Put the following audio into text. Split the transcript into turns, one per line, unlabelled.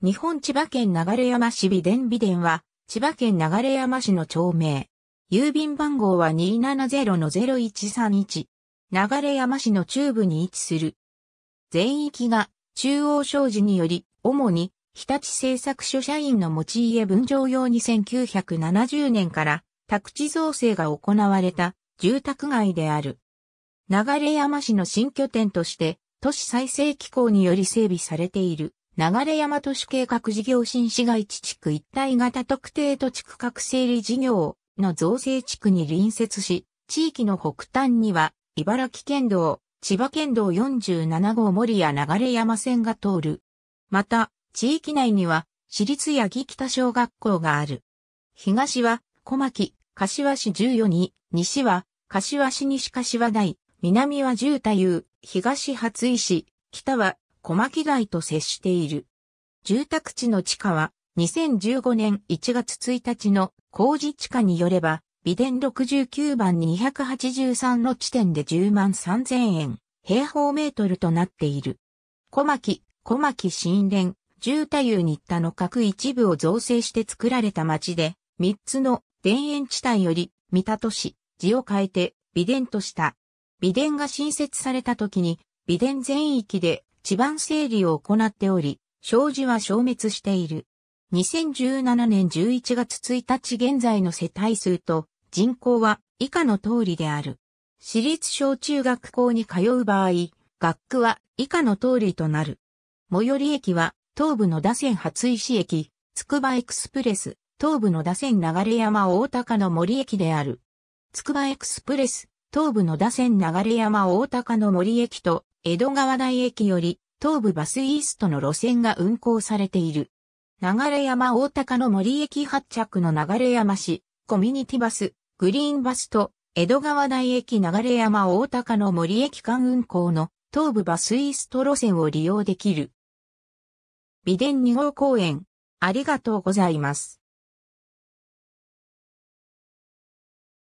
日本千葉
県流山市美伝美伝は、千葉県流山市の町名。郵便番号は270-0131。流山市の中部に位置する。全域が中央商事により、主に日立製作所社員の持ち家分譲用に1970年から宅地造成が行われた住宅街である。流山市の新拠点として都市再生機構により整備されている。流山都市計画事業新市街地地区一体型特定土地区画整理事業の造成地区に隣接し、地域の北端には、茨城県道、千葉県道47号森や流山線が通る。また、地域内には、私立八木北小学校がある。東は、小牧、柏市14に、西は、柏市西柏台、南は十太夫、東初石、市、北は小牧街と接している。住宅地の地価は2015年1月1日の工事地価によれば、美電69番283の地点で10万3000円、平方メートルとなっている。小牧、小牧新連、住太夫新田の各一部を造成して作られた町で、3つの田園地帯より、三田都市、字を変えて、美電とした。美電が新設された時に、美電全域で地盤整理を行っており、障子は消滅している。2017年11月1日現在の世帯数と人口は以下の通りである。私立小中学校に通う場合、学区は以下の通りとなる。最寄り駅は東部の打線初石駅、つくばエクスプレス、東部の打線流山大高の森駅である。つくばエクスプレス、東部の打線流山大高の森駅と江戸川台駅より東武バスイーストの路線が運行されている。流山大高の森駅発着の流山市、コミュニティバス、グリーンバスと、江戸川台駅流山大高の森駅間運行の東武バスイースト路線を利用できる。美伝2号公園、
ありがとうございます。